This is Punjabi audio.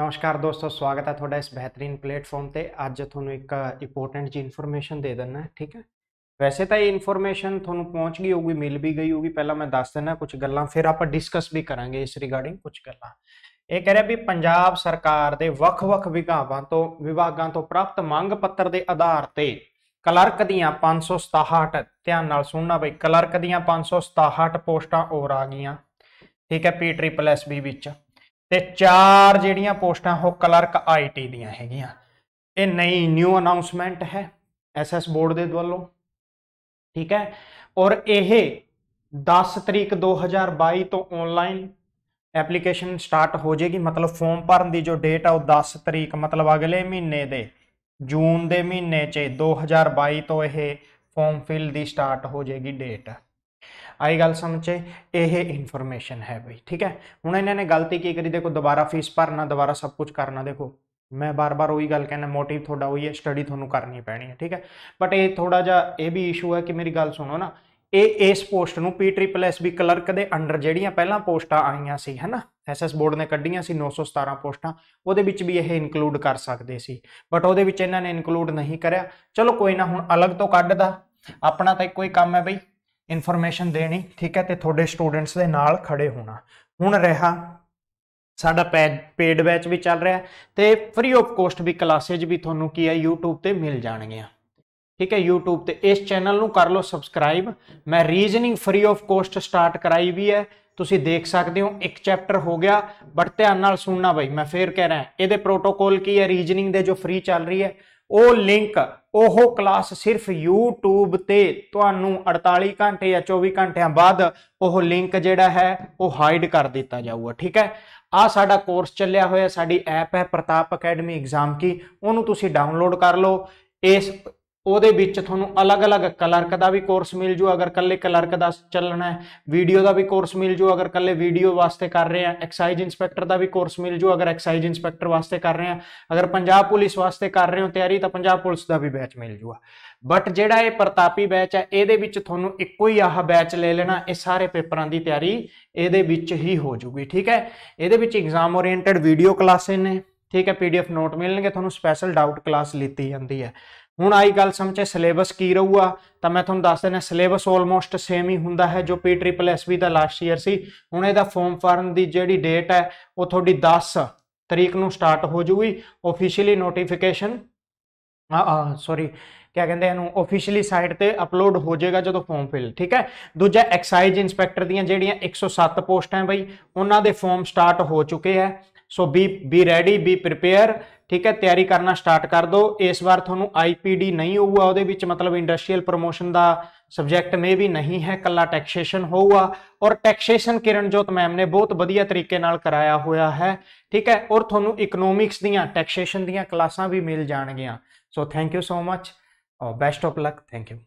ਨਮਸਕਾਰ ਦੋਸਤੋ ਸਵਾਗਤ ਹੈ ਤੁਹਾਡਾ ਇਸ ਬਿਹਤਰੀਨ ਪਲੇਟਫਾਰਮ ਤੇ ਅੱਜ ਤੁਹਾਨੂੰ ਇੱਕ ਇੰਪੋਰਟੈਂਟ ਜੀ ਇਨਫੋਰਮੇਸ਼ਨ ਦੇ ਦਿੰਨਾ ਠੀਕ ਹੈ ਵੈਸੇ ਤਾਂ ਇਹ ਇਨਫੋਰਮੇਸ਼ਨ ਤੁਹਾਨੂੰ ਪਹੁੰਚ ਗਈ ਹੋਊਗੀ ਮਿਲ ਵੀ ਗਈ ਹੋਊਗੀ ਪਹਿਲਾਂ ਮੈਂ ਦੱਸ ਦਿੰਨਾ ਕੁਝ ਗੱਲਾਂ ਫਿਰ ਆਪਾਂ ਡਿਸਕਸ ਵੀ ਕਰਾਂਗੇ ਇਸ ਰਿਗਾਰਡਿੰਗ ਕੁਝ ਗੱਲਾਂ ਇਹ ਕਹ ਰਿਹਾ ਵੀ ਪੰਜਾਬ ਸਰਕਾਰ ਦੇ ਵੱਖ-ਵੱਖ ਵਿਭਾਗਾਂ ਤੋਂ ਵਿਭਾਗਾਂ ਤੋਂ ਪ੍ਰਾਪਤ ਮੰਗ ਪੱਤਰ ਦੇ ਆਧਾਰ ਤੇ ਕਲਰਕ ਦੀਆਂ 567 ਧਿਆਨ ਨਾਲ ਸੁਣਨਾ ਬਈ ਕਲਰਕ ਦੀਆਂ 567 ਪੋਸਟਾਂ ਹੋਰ ਆ ਗਈਆਂ ਠੀਕ ਹੈ ਪੀ ਟ੍ਰਿਪਲ ਐਸ ਬੀ ਵਿੱਚ ਤੇ ਚਾਰ ਜਿਹੜੀਆਂ ਪੋਸਟਾਂ ਉਹ ਕਲਰਕ ਆਈਟੀ ਦੀਆਂ ਹੈਗੀਆਂ ਇਹ ਨਈ ਨਿਊ ਅਨਾਉਂਸਮੈਂਟ ਹੈ ਐਸਐਸ ਬੋਰਡ ਦੇ ਵੱਲੋਂ ਠੀਕ ਹੈ ਔਰ ਇਹ 10 ਤਰੀਕ 2022 ਤੋਂ ਆਨਲਾਈਨ ਐਪਲੀਕੇਸ਼ਨ ਸਟਾਰਟ ਹੋ ਜੇਗੀ ਮਤਲਬ ਫਾਰਮ ਭਰਨ ਦੀ ਜੋ ਡੇਟ ਆ ਉਹ 10 ਤਰੀਕ ਮਤਲਬ ਅਗਲੇ ਮਹੀਨੇ ਦੇ ਜੂਨ ਦੇ ਮਹੀਨੇ 'ਚ 2022 ਤੋਂ ਇਹ ਫਾਰਮ ਫਿਲ ਦੀ ਸਟਾਰਟ ਹੋ ਜੇਗੀ ਡੇਟ ਆਈ ਗੱਲ ਸਮਝੇ ਇਹ ਇਨਫੋਰਮੇਸ਼ਨ ਹੈ ਬਈ ਠੀਕ ਹੈ ਹੁਣ ਇਹਨਾਂ ਨੇ ਗਲਤੀ ਕੀ ਕਰੀ ਦੇਖੋ ਦੁਬਾਰਾ ਫੀਸ ਭਰਨਾ ਦੁਬਾਰਾ ਸਭ ਕੁਝ ਕਰਨਾ ਦੇਖੋ ਮੈਂ ਬਾਰ-ਬਾਰ ਉਹੀ ਗੱਲ ਕਹਿੰਦਾ ਮੋਟਿਵ ਤੁਹਾਡਾ ਉਹੀ ਹੈ ਸਟੱਡੀ ਤੁਹਾਨੂੰ ਕਰਨੀ ਪੈਣੀ ਹੈ ਠੀਕ ਹੈ ਬਟ ਇਹ ਥੋੜਾ ਜਿਹਾ ਇਹ ਵੀ ਇਸ਼ੂ ਹੈ ਕਿ ਮੇਰੀ ਗੱਲ ਸੁਣੋ ਨਾ ਇਹ ਇਸ ਪੋਸਟ ਨੂੰ P triple S B clerk ਦੇ ਅੰਡਰ ਜਿਹੜੀਆਂ ਪਹਿਲਾਂ ਪੋਸਟਾਂ ਆਈਆਂ ਸੀ ਹਨਾ ਐਸਐਸ ਬੋਰਡ ਨੇ ਕੱਢੀਆਂ ਸੀ 917 ਪੋਸਟਾਂ ਉਹਦੇ ਵਿੱਚ ਵੀ ਇਹ ਇਨਕਲੂਡ ਕਰ ਸਕਦੇ ਸੀ ਬਟ ਉਹਦੇ ਵਿੱਚ ਇਹਨਾਂ ਨੇ ਇਨਕਲੂਡ ਨਹੀਂ ਕਰਿਆ ਚਲੋ ਕੋਈ ਨਾ ਹੁਣ ਅਲੱਗ ਤੋਂ ਕੱਢਦਾ ਆਪਣਾ ਤਾਂ ਇੱਕੋ ਹੀ ਕੰਮ ਹੈ ਬਈ ਇਨਫੋਰਮੇਸ਼ਨ ਦੇਣੀ ਠੀਕ ਹੈ ਤੇ ਤੁਹਾਡੇ ਸਟੂਡੈਂਟਸ ਦੇ ਨਾਲ ਖੜੇ ਹੋਣਾ ਹੁਣ ਰਹਾ ਸਾਡਾ ਪੇਡ ਬੈਚ ਵੀ ਚੱਲ ਰਿਹਾ ਤੇ ਫ੍ਰੀ ਆਫ ਕੋਸਟ ਵੀ ਕਲਾਸੇਜ ਵੀ ਤੁਹਾਨੂੰ ਕੀ ਹੈ YouTube ਤੇ ਮਿਲ ਜਾਣਗੀਆਂ ਠੀਕ ਹੈ YouTube ਤੇ ਇਸ ਚੈਨਲ ਨੂੰ ਕਰ ਲਓ ਸਬਸਕ੍ਰਾਈਬ ਮੈਂ reasoning free of cost start ਕਰਾਈ ਵੀ ਹੈ ਤੁਸੀਂ ਦੇਖ ਸਕਦੇ ਹੋ ਇੱਕ ਚੈਪਟਰ ਹੋ ਗਿਆ ਬਟ ਧਿਆਨ ਨਾਲ ਸੁਣਨਾ ਬਈ ਮੈਂ ਫੇਰ ਕਹਿ ਰਿਹਾ ਇਹਦੇ ਪ੍ਰੋਟੋਕੋਲ ਕੀ ਹੈ ਰੀਜ਼ਨਿੰਗ ਦੇ ਜੋ ਫ੍ਰੀ ਚੱਲ ਰਹੀ ਹੈ ਉਹ ਲਿੰਕ ਉਹ ਕਲਾਸ ਸਿਰਫ YouTube ਤੇ ਤੁਹਾਨੂੰ 48 ਘੰਟੇ ਜਾਂ 24 ਘੰਟਿਆਂ ਬਾਅਦ ਉਹ ਲਿੰਕ ਜਿਹੜਾ ਹੈ ਉਹ ਹਾਈਡ ਕਰ ਦਿੱਤਾ ਜਾਊਗਾ ਠੀਕ ਹੈ ਆ ਸਾਡਾ ਕੋਰਸ ਚੱਲਿਆ ਹੋਇਆ ਸਾਡੀ ਐਪ ਹੈ ਪ੍ਰਤਾਪ ਅਕੈਡਮੀ ਐਗਜ਼ਾਮ ਕੀ ਉਹਨੂੰ ਤੁਸੀਂ ਡਾਊਨਲੋਡ ਕਰ ਲਓ ਇਸ ਉਹਦੇ ਵਿੱਚ ਤੁਹਾਨੂੰ ਅਲੱਗ-ਅਲੱਗ ਕਲਰਕ ਦਾ ਵੀ ਕੋਰਸ ਮਿਲ ਜੂ ਅਗਰ ਕੱਲੇ ਕਲਰਕ ਦਾ ਚੱਲਣਾ ਹੈ ਵੀਡੀਓ ਦਾ ਵੀ ਕੋਰਸ ਮਿਲ ਜੂ ਅਗਰ ਕੱਲੇ ਵੀਡੀਓ ਵਾਸਤੇ ਕਰ ਰਹੇ ਆ ਐਕਸਾਈਜ਼ ਇਨਸਪੈਕਟਰ ਦਾ ਵੀ ਕੋਰਸ ਮਿਲ ਜੂ ਅਗਰ ਐਕਸਾਈਜ਼ ਇਨਸਪੈਕਟਰ ਵਾਸਤੇ ਕਰ ਰਹੇ ਆ ਅਗਰ ਪੰਜਾਬ ਪੁਲਿਸ ਵਾਸਤੇ ਕਰ ਰਹੇ ਹੋ ਤਿਆਰੀ ਤਾਂ ਪੰਜਾਬ ਪੁਲਿਸ ਦਾ ਵੀ ਬੈਚ ਮਿਲ ਜੂਗਾ ਬਟ ਜਿਹੜਾ ਇਹ ਪ੍ਰਤਾਪੀ ਬੈਚ ਹੈ ਇਹਦੇ ਵਿੱਚ ਤੁਹਾਨੂੰ ਇੱਕੋ ਹੀ ਆਹ ਬੈਚ ਲੈ ਲੈਣਾ ਇਹ ਸਾਰੇ ਪੇਪਰਾਂ ਦੀ ਤਿਆਰੀ ਇਹਦੇ ਵਿੱਚ ਹੀ ਹੋ ਜੂਗੀ ਠੀਕ ਹੈ ਇਹਦੇ ਵਿੱਚ ਐਗਜ਼ਾਮ ਓਰੀਐਂਟਡ ਵੀਡੀਓ ਕਲਾਸਾਂ ਨੇ ਠੀਕ ਹੈ ਪੀਡੀਐਫ ਨੋਟ ਮਿਲਣਗੇ ਤੁਹਾਨੂੰ ਸਪੈਸ਼ਲ ਡਾਊਟ ਕਲਾਸ ਲਿੱਤੀ ਜਾਂਦੀ ਹੈ ਹੁਣ ਆਈ ਗੱਲ ਸਮਝੇ ਸਿਲੇਬਸ ਕੀ ਰਹੂਗਾ ਤਾਂ ਮੈਂ ਤੁਹਾਨੂੰ ਦੱਸ ਦਿੰਦਾ ਸਿਲੇਬਸ ਆਲਮੋਸਟ ਸੇਮ ਹੀ ਹੁੰਦਾ ਹੈ ਜੋ ਪੀ ਟ੍ਰਿਪਲ ਐਸ ਵੀ ਦਾ ਲਾਸਟ ਈਅਰ ਸੀ ਹੁਣ ਇਹਦਾ ਫਾਰਮ ਫਾਰਨ ਦੀ ਜਿਹੜੀ ਡੇਟ ਹੈ ਉਹ ਤੁਹਾਡੀ 10 ਤਰੀਕ ਨੂੰ ਸਟਾਰਟ ਹੋ ਜੂਗੀ ਆਫੀਸ਼ੀਅਲੀ ਨੋਟੀਫਿਕੇਸ਼ਨ ਆ ਸੌਰੀ ਕਿਆ ਕਹਿੰਦੇ ਇਹਨੂੰ ਆਫੀਸ਼ੀਅਲੀ ਸਾਈਟ ਤੇ ਅਪਲੋਡ ਹੋ ਜਾਏਗਾ ਜਦੋਂ ਫਾਰਮ ਫਿਲ ਠੀਕ ਹੈ ਦੂਜਾ ਐਕਸਾਈਜ਼ ਇਨਸਪੈਕਟਰ ਦੀਆਂ ਜਿਹੜੀਆਂ 107 ਪੋਸਟਾਂ ਹੈ ਬਈ ਉਹਨਾਂ ਦੇ ਫਾਰਮ ਸਟਾਰਟ ਹੋ ਚੁੱਕੇ ਹੈ so be be ready be prepare ਠੀਕ ਹੈ ਤਿਆਰੀ ਕਰਨਾ ਸਟਾਰਟ ਕਰ ਦਿਓ ਇਸ ਵਾਰ ਤੁਹਾਨੂੰ ਆਈਪੀਡੀ ਨਹੀਂ ਹੋਊਗਾ ਉਹਦੇ ਵਿੱਚ ਮਤਲਬ ਇੰਡਸਟਰੀਅਲ ਪ੍ਰੋਮੋਸ਼ਨ ਦਾ ਸਬਜੈਕਟ ਮੇ ਵੀ ਨਹੀਂ ਹੈ ਕੱਲਾ ਟੈਕਸੇਸ਼ਨ ਹੋਊਗਾ ਔਰ ਟੈਕਸੇਸ਼ਨ ਕਿਰਨਜੋਤ ਮੈਮ ਨੇ ਬਹੁਤ ਵਧੀਆ ਤਰੀਕੇ ਨਾਲ ਕਰਾਇਆ ਹੋਇਆ ਹੈ ਠੀਕ ਹੈ ਔਰ ਤੁਹਾਨੂੰ ਇਕਨੋਮਿਕਸ ਦੀਆਂ ਟੈਕਸੇਸ਼ਨ ਦੀਆਂ ਕਲਾਸਾਂ ਵੀ ਮਿਲ ਜਾਣਗੀਆਂ so thank you so much ਔਰ best of luck thank you